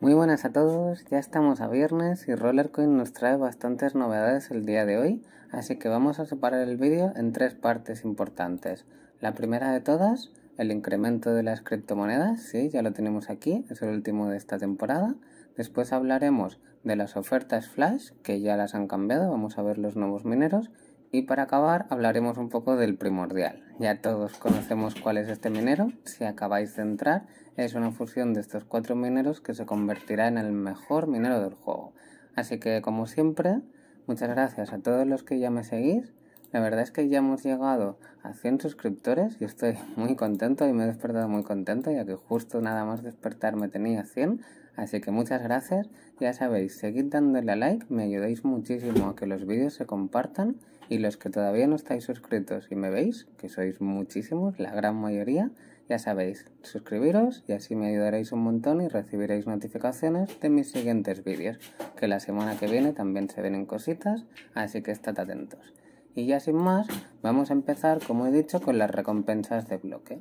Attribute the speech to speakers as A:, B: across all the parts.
A: Muy buenas a todos, ya estamos a viernes y Rollercoin nos trae bastantes novedades el día de hoy, así que vamos a separar el vídeo en tres partes importantes. La primera de todas, el incremento de las criptomonedas, sí, ya lo tenemos aquí, es el último de esta temporada. Después hablaremos de las ofertas flash, que ya las han cambiado, vamos a ver los nuevos mineros. Y para acabar hablaremos un poco del primordial. Ya todos conocemos cuál es este minero. Si acabáis de entrar, es una fusión de estos cuatro mineros que se convertirá en el mejor minero del juego. Así que como siempre, muchas gracias a todos los que ya me seguís. La verdad es que ya hemos llegado a 100 suscriptores y estoy muy contento y me he despertado muy contento ya que justo nada más despertar me tenía 100. Así que muchas gracias. Ya sabéis, seguid dándole a like, me ayudáis muchísimo a que los vídeos se compartan y los que todavía no estáis suscritos y me veis, que sois muchísimos, la gran mayoría, ya sabéis, suscribiros y así me ayudaréis un montón y recibiréis notificaciones de mis siguientes vídeos, que la semana que viene también se vienen cositas, así que estad atentos. Y ya sin más, vamos a empezar, como he dicho, con las recompensas de bloque.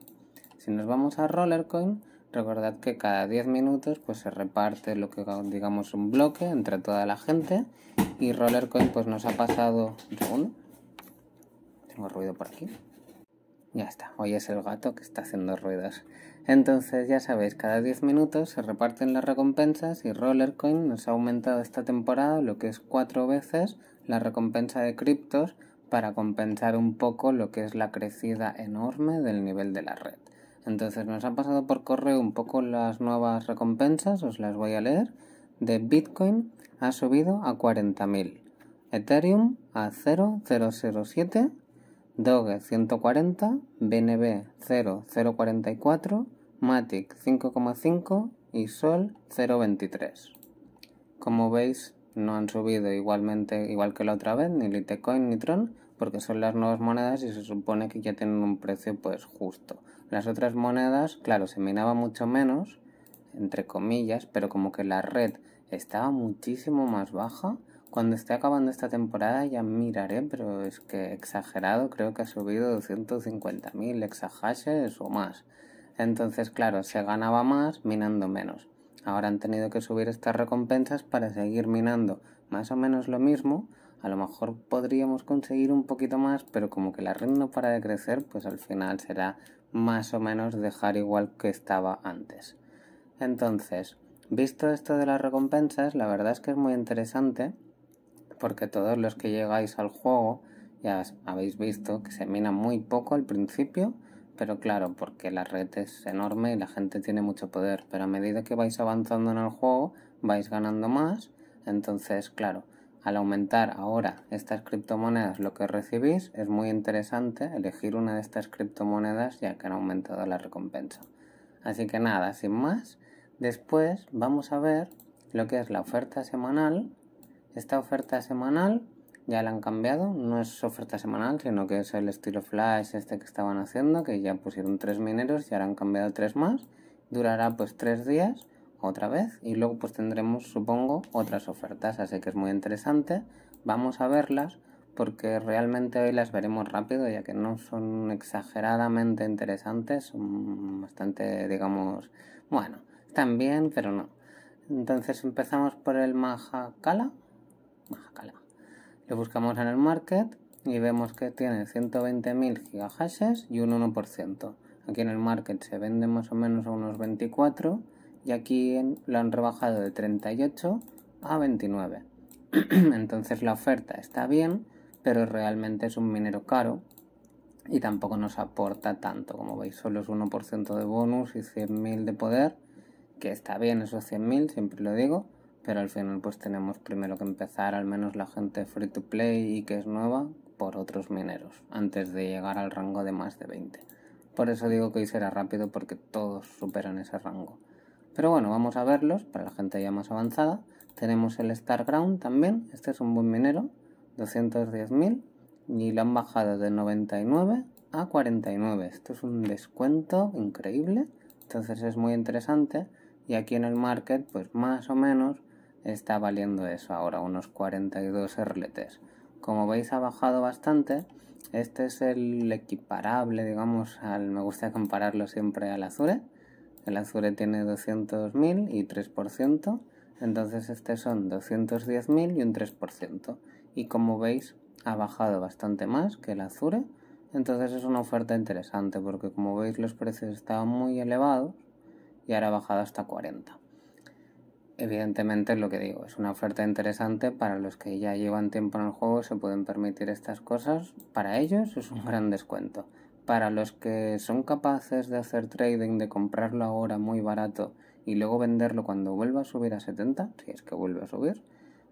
A: Si nos vamos a Rollercoin, Recordad que cada 10 minutos pues, se reparte lo que digamos un bloque entre toda la gente y Rollercoin pues, nos ha pasado... Un Tengo ruido por aquí. Ya está, hoy es el gato que está haciendo ruidos. Entonces ya sabéis, cada 10 minutos se reparten las recompensas y Rollercoin nos ha aumentado esta temporada lo que es cuatro veces la recompensa de criptos para compensar un poco lo que es la crecida enorme del nivel de la red. Entonces nos han pasado por correo un poco las nuevas recompensas, os las voy a leer. De Bitcoin ha subido a 40.000, Ethereum a 0.007, Doge 140, BNB 0.044, Matic 5.5 y Sol 0.23. Como veis, no han subido igualmente igual que la otra vez, ni Litecoin ni Tron, porque son las nuevas monedas y se supone que ya tienen un precio pues justo. Las otras monedas, claro, se minaba mucho menos, entre comillas, pero como que la red estaba muchísimo más baja. Cuando esté acabando esta temporada ya miraré, pero es que exagerado, creo que ha subido 250.000 exahashes o más. Entonces, claro, se ganaba más minando menos. Ahora han tenido que subir estas recompensas para seguir minando más o menos lo mismo, a lo mejor podríamos conseguir un poquito más, pero como que la red no para de crecer, pues al final será más o menos dejar igual que estaba antes. Entonces, visto esto de las recompensas, la verdad es que es muy interesante, porque todos los que llegáis al juego ya habéis visto que se mina muy poco al principio, pero claro, porque la red es enorme y la gente tiene mucho poder, pero a medida que vais avanzando en el juego, vais ganando más, entonces, claro, al aumentar ahora estas criptomonedas lo que recibís, es muy interesante elegir una de estas criptomonedas ya que han aumentado la recompensa. Así que nada, sin más, después vamos a ver lo que es la oferta semanal. Esta oferta semanal ya la han cambiado, no es oferta semanal, sino que es el estilo flash este que estaban haciendo, que ya pusieron tres mineros y ahora han cambiado tres más. Durará pues tres días otra vez y luego pues tendremos supongo otras ofertas así que es muy interesante vamos a verlas porque realmente hoy las veremos rápido ya que no son exageradamente interesantes bastante digamos bueno están bien pero no entonces empezamos por el Mahakala cala lo buscamos en el market y vemos que tiene 120.000 gigahashes y un 1% aquí en el market se vende más o menos a unos 24 y aquí lo han rebajado de 38 a 29. Entonces la oferta está bien, pero realmente es un minero caro y tampoco nos aporta tanto. Como veis, solo es 1% de bonus y 100.000 de poder, que está bien esos 100.000, siempre lo digo, pero al final pues tenemos primero que empezar al menos la gente free to play y que es nueva por otros mineros, antes de llegar al rango de más de 20. Por eso digo que hoy será rápido porque todos superan ese rango. Pero bueno, vamos a verlos para la gente ya más avanzada. Tenemos el Star Ground también, este es un buen minero, 210.000 y lo han bajado de 99 a 49. Esto es un descuento increíble, entonces es muy interesante. Y aquí en el market, pues más o menos está valiendo eso ahora, unos 42 RLTs. Como veis ha bajado bastante, este es el equiparable, digamos, al me gusta compararlo siempre al Azure ¿eh? El Azure tiene 200.000 y 3%, entonces este son 210.000 y un 3%. Y como veis, ha bajado bastante más que el Azure, entonces es una oferta interesante porque como veis los precios estaban muy elevados y ahora ha bajado hasta 40. Evidentemente lo que digo, es una oferta interesante para los que ya llevan tiempo en el juego, se pueden permitir estas cosas, para ellos es un gran descuento. Para los que son capaces de hacer trading, de comprarlo ahora muy barato y luego venderlo cuando vuelva a subir a 70, si es que vuelve a subir,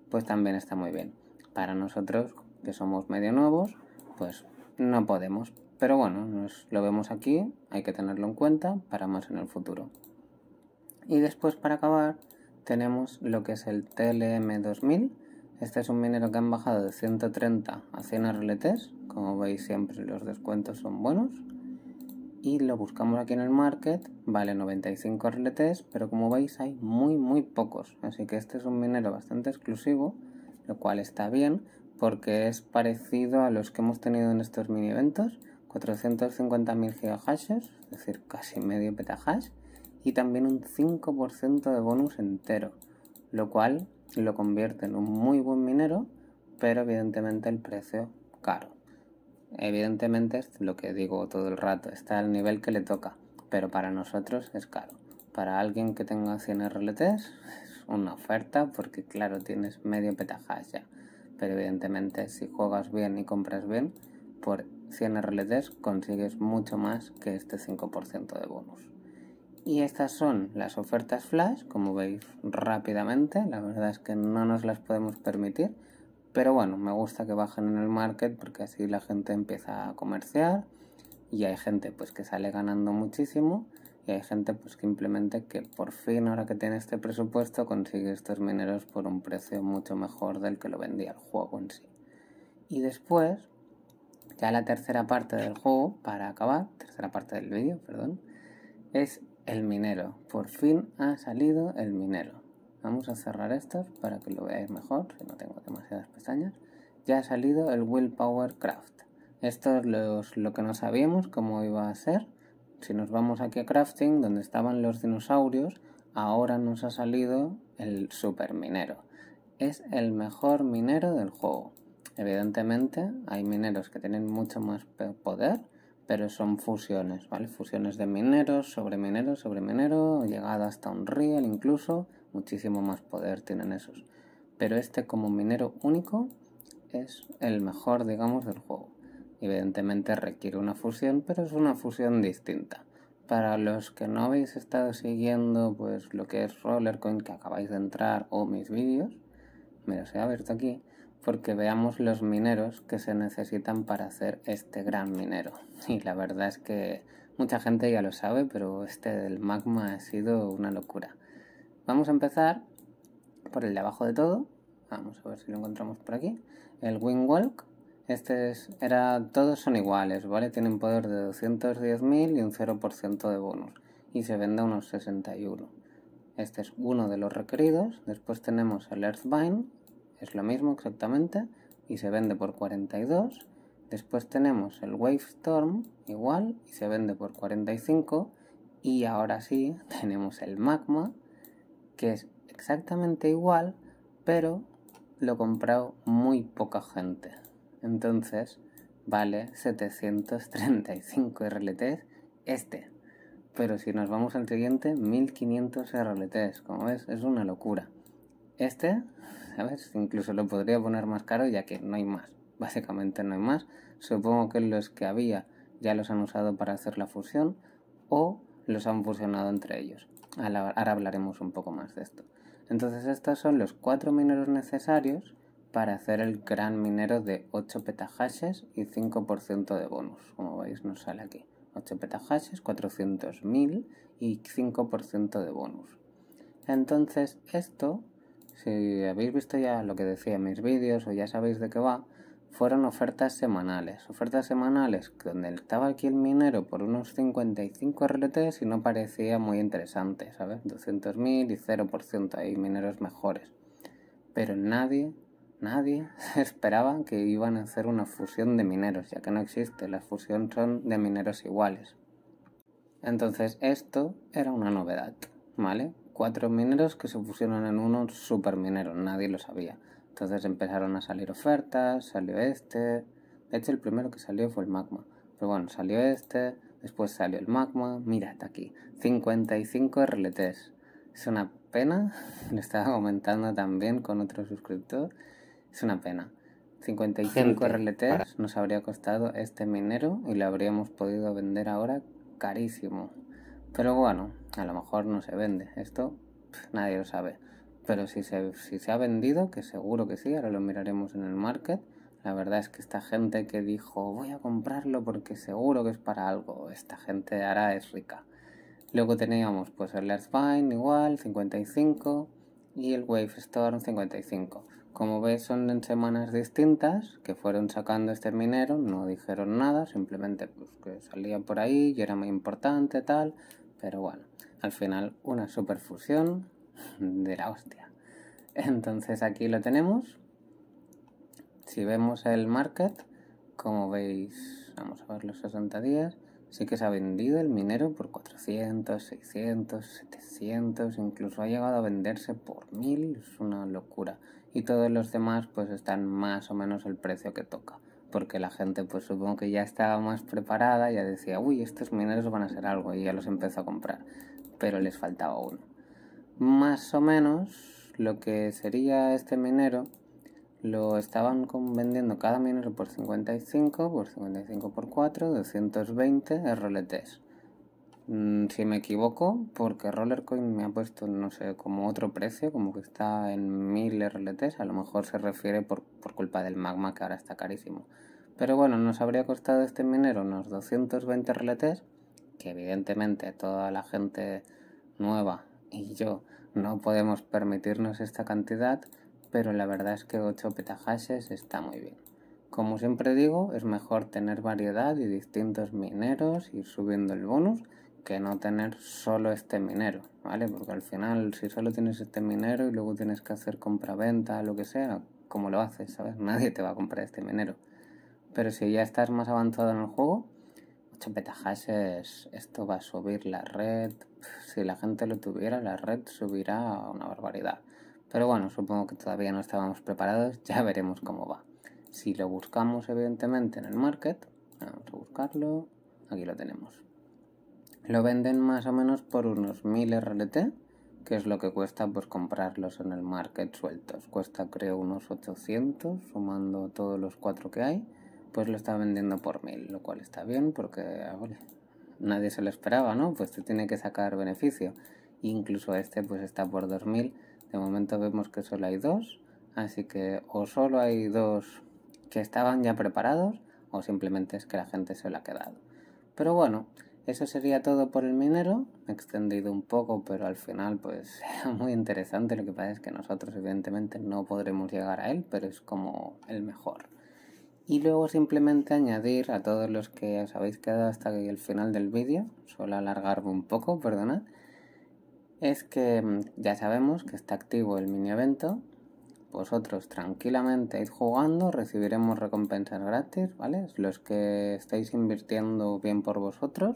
A: pues también está muy bien. Para nosotros, que somos medio nuevos, pues no podemos. Pero bueno, lo vemos aquí, hay que tenerlo en cuenta para más en el futuro. Y después, para acabar, tenemos lo que es el TLM2000. Este es un minero que han bajado de 130 a 100 RLTs como veis siempre los descuentos son buenos. Y lo buscamos aquí en el market, vale 95 RLTs, pero como veis hay muy muy pocos. Así que este es un minero bastante exclusivo, lo cual está bien porque es parecido a los que hemos tenido en estos mini eventos. 450.000 gigahashes, es decir, casi medio petahash, y también un 5% de bonus entero, lo cual lo convierte en un muy buen minero, pero evidentemente el precio caro. Evidentemente, es lo que digo todo el rato, está al nivel que le toca, pero para nosotros es caro. Para alguien que tenga 100 RLTs es una oferta porque claro, tienes medio petajas ya. Pero evidentemente si juegas bien y compras bien, por 100 RLTs consigues mucho más que este 5% de bonus. Y estas son las ofertas flash, como veis rápidamente, la verdad es que no nos las podemos permitir pero bueno, me gusta que bajen en el market porque así la gente empieza a comerciar y hay gente pues que sale ganando muchísimo y hay gente pues que simplemente que por fin ahora que tiene este presupuesto consigue estos mineros por un precio mucho mejor del que lo vendía el juego en sí. Y después, ya la tercera parte del juego, para acabar, tercera parte del vídeo, perdón, es el minero. Por fin ha salido el minero. Vamos a cerrar estas para que lo veáis mejor, si no tengo demasiadas pestañas. Ya ha salido el Willpower Craft. Esto es lo que no sabíamos cómo iba a ser. Si nos vamos aquí a Crafting, donde estaban los dinosaurios, ahora nos ha salido el Super Minero. Es el mejor minero del juego. Evidentemente hay mineros que tienen mucho más poder, pero son fusiones, ¿vale? Fusiones de mineros, sobre mineros sobre minero, llegada hasta un riel incluso, muchísimo más poder tienen esos. Pero este como minero único es el mejor, digamos, del juego. Evidentemente requiere una fusión, pero es una fusión distinta. Para los que no habéis estado siguiendo pues lo que es Rollercoin que acabáis de entrar o mis vídeos, me los he abierto aquí porque veamos los mineros que se necesitan para hacer este gran minero. Y la verdad es que mucha gente ya lo sabe, pero este del magma ha sido una locura. Vamos a empezar por el de abajo de todo. Vamos a ver si lo encontramos por aquí. El Wing Walk. Este era, todos son iguales, ¿vale? Tienen poder de 210.000 y un 0% de bonus. Y se vende a unos 61. Este es uno de los requeridos. Después tenemos el Earthbind. Es lo mismo exactamente. Y se vende por 42. Después tenemos el Wave Storm, igual, y se vende por 45. Y ahora sí, tenemos el Magma, que es exactamente igual, pero lo comprado muy poca gente. Entonces, vale 735 RLTs este. Pero si nos vamos al siguiente, 1500 RLTs. Como ves, es una locura. Este, ver, Incluso lo podría poner más caro ya que no hay más. Básicamente no hay más. Supongo que los que había ya los han usado para hacer la fusión o los han fusionado entre ellos. Ahora hablaremos un poco más de esto. Entonces estos son los cuatro mineros necesarios para hacer el gran minero de 8 petahashes y 5% de bonus. Como veis nos sale aquí. 8 petahashes, 400.000 y 5% de bonus. Entonces esto, si habéis visto ya lo que decía en mis vídeos o ya sabéis de qué va, fueron ofertas semanales. Ofertas semanales donde estaba aquí el minero por unos 55 RLTs y no parecía muy interesante, ¿sabes? 200.000 y 0%, hay mineros mejores. Pero nadie, nadie esperaba que iban a hacer una fusión de mineros, ya que no existe, las fusiones son de mineros iguales. Entonces esto era una novedad, ¿vale? Cuatro mineros que se fusionan en uno super minero, nadie lo sabía. Entonces empezaron a salir ofertas, salió este. De hecho, el primero que salió fue el Magma. Pero bueno, salió este, después salió el Magma. Mira, está aquí. 55 RLTs. Es una pena. Lo estaba comentando también con otro suscriptor. Es una pena. 55 RLTs nos habría costado este minero y lo habríamos podido vender ahora carísimo. Pero bueno, a lo mejor no se vende. Esto nadie lo sabe pero si se, ha vendido, que seguro que sí, ahora lo miraremos en el market. La verdad es que esta gente que dijo voy a comprarlo porque seguro que es para algo, esta gente ahora es rica. Luego teníamos pues el Earthbind igual, 55 y el Wave Storm 55. Como veis son en semanas distintas que fueron sacando este minero, no dijeron nada, simplemente pues, que salía por ahí y era muy importante tal, pero bueno, al final una superfusión de la hostia. Entonces aquí lo tenemos. Si vemos el market, como veis, vamos a ver los 60 días, sí que se ha vendido el minero por 400, 600, 700, incluso ha llegado a venderse por 1000, es una locura. Y todos los demás pues están más o menos el precio que toca, porque la gente pues supongo que ya estaba más preparada, ya decía, uy, estos mineros van a ser algo y ya los empezó a comprar, pero les faltaba uno más o menos lo que sería este minero lo estaban vendiendo cada minero por 55, por 55 por 4, 220 RLTs. si me equivoco, porque Rollercoin me ha puesto, no sé, como otro precio, como que está en 1000 RLTs, a lo mejor se refiere por, por culpa del magma que ahora está carísimo. Pero bueno, nos habría costado este minero unos 220 RLTs, que evidentemente toda la gente nueva y yo no podemos permitirnos esta cantidad, pero la verdad es que 8 petahashes está muy bien. Como siempre digo, es mejor tener variedad y distintos mineros, ir subiendo el bonus, que no tener solo este minero, ¿vale? Porque al final, si solo tienes este minero y luego tienes que hacer compra-venta, lo que sea, como lo haces, ¿sabes? Nadie te va a comprar este minero. Pero si ya estás más avanzado en el juego, champeta esto va a subir la red. Si la gente lo tuviera, la red subirá una barbaridad. Pero bueno, supongo que todavía no estábamos preparados, ya veremos cómo va. Si lo buscamos evidentemente en el market, vamos a buscarlo, aquí lo tenemos. Lo venden más o menos por unos 1000 RLT, que es lo que cuesta pues comprarlos en el market sueltos. Cuesta creo unos 800, sumando todos los cuatro que hay pues lo está vendiendo por mil, lo cual está bien porque ah, nadie se lo esperaba, ¿no? Pues te tiene que sacar beneficio. Incluso este pues está por 2000. De momento vemos que solo hay dos, así que o solo hay dos que estaban ya preparados o simplemente es que la gente se lo ha quedado. Pero bueno, eso sería todo por el minero, extendido un poco, pero al final pues muy interesante, lo que pasa es que nosotros evidentemente no podremos llegar a él, pero es como el mejor y luego simplemente añadir a todos los que os habéis quedado hasta el final del vídeo, solo alargarme un poco, perdonad, es que mm, ya sabemos que está activo el mini evento, vosotros tranquilamente id jugando, recibiremos recompensas gratis, ¿vale? Los que estáis invirtiendo bien por vosotros,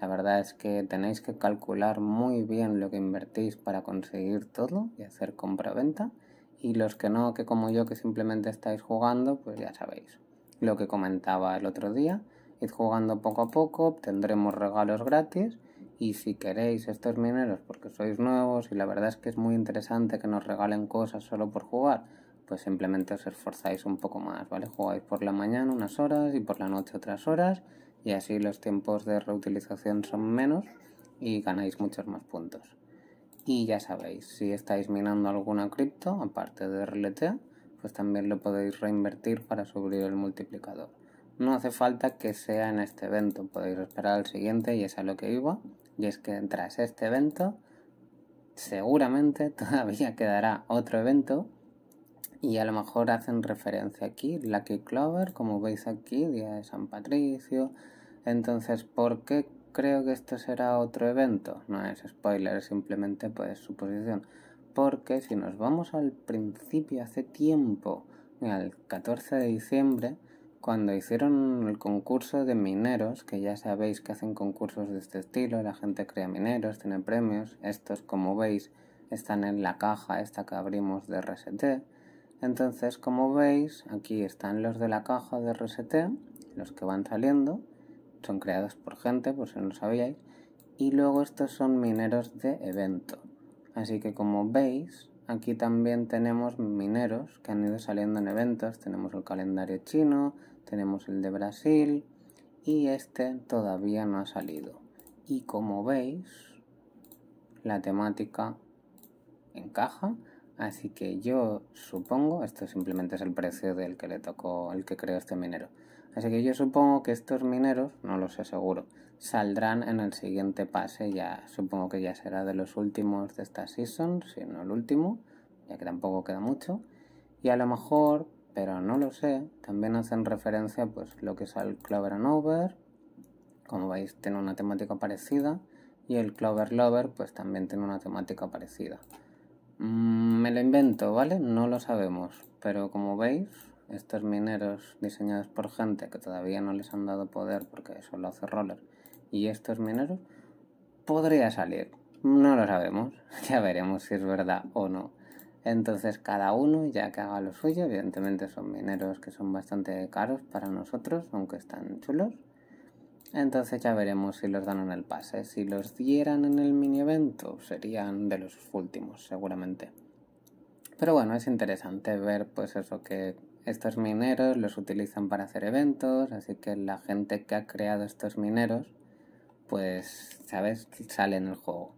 A: la verdad es que tenéis que calcular muy bien lo que invertís para conseguir todo y hacer compra-venta. Y los que no, que como yo, que simplemente estáis jugando, pues ya sabéis lo que comentaba el otro día. Id jugando poco a poco, obtendremos regalos gratis y si queréis estos mineros porque sois nuevos y la verdad es que es muy interesante que nos regalen cosas solo por jugar, pues simplemente os esforzáis un poco más, ¿vale? Jugáis por la mañana unas horas y por la noche otras horas y así los tiempos de reutilización son menos y ganáis muchos más puntos. Y ya sabéis, si estáis minando alguna cripto, aparte de RLT, pues también lo podéis reinvertir para subir el multiplicador. No hace falta que sea en este evento, podéis esperar al siguiente y es a lo que iba. Y es que tras este evento, seguramente todavía quedará otro evento y a lo mejor hacen referencia aquí, Lucky Clover, como veis aquí, Día de San Patricio. Entonces, ¿por qué creo que esto será otro evento? No es spoiler, simplemente pues suposición porque si nos vamos al principio, hace tiempo, al 14 de diciembre, cuando hicieron el concurso de mineros, que ya sabéis que hacen concursos de este estilo, la gente crea mineros, tiene premios, estos como veis están en la caja esta que abrimos de RST. Entonces, como veis, aquí están los de la caja de RST, los que van saliendo, son creados por gente, por si no sabíais, y luego estos son mineros de evento. Así que como veis, aquí también tenemos mineros que han ido saliendo en eventos. Tenemos el calendario chino, tenemos el de Brasil y este todavía no ha salido. Y como veis, la temática encaja. Así que yo supongo, esto simplemente es el precio del que le tocó, el que creó este minero. Así que yo supongo que estos mineros, no los aseguro saldrán en el siguiente pase, ya supongo que ya será de los últimos de esta season, si no el último, ya que tampoco queda mucho. Y a lo mejor, pero no lo sé, también hacen referencia pues lo que es el Clover and Over, como veis tiene una temática parecida, y el Clover Lover pues también tiene una temática parecida. Mm, me lo invento, ¿vale? No lo sabemos, pero como veis, estos mineros diseñados por gente que todavía no les han dado poder porque eso lo hace Roller, y estos mineros podría salir. No lo sabemos, ya veremos si es verdad o no. Entonces cada uno ya que haga lo suyo, evidentemente son mineros que son bastante caros para nosotros, aunque están chulos. Entonces ya veremos si los dan en el pase. Si los dieran en el mini evento, serían de los últimos, seguramente. Pero bueno, es interesante ver pues eso que estos mineros los utilizan para hacer eventos, así que la gente que ha creado estos mineros pues, sabes, sale en el juego.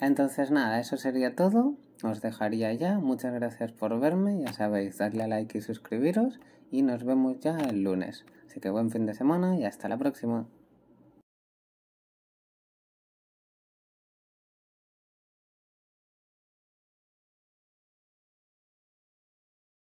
A: Entonces nada, eso sería todo. Os dejaría ya. Muchas gracias por verme. Ya sabéis, darle a like y suscribiros. Y nos vemos ya el lunes. Así que buen fin de semana y hasta la próxima.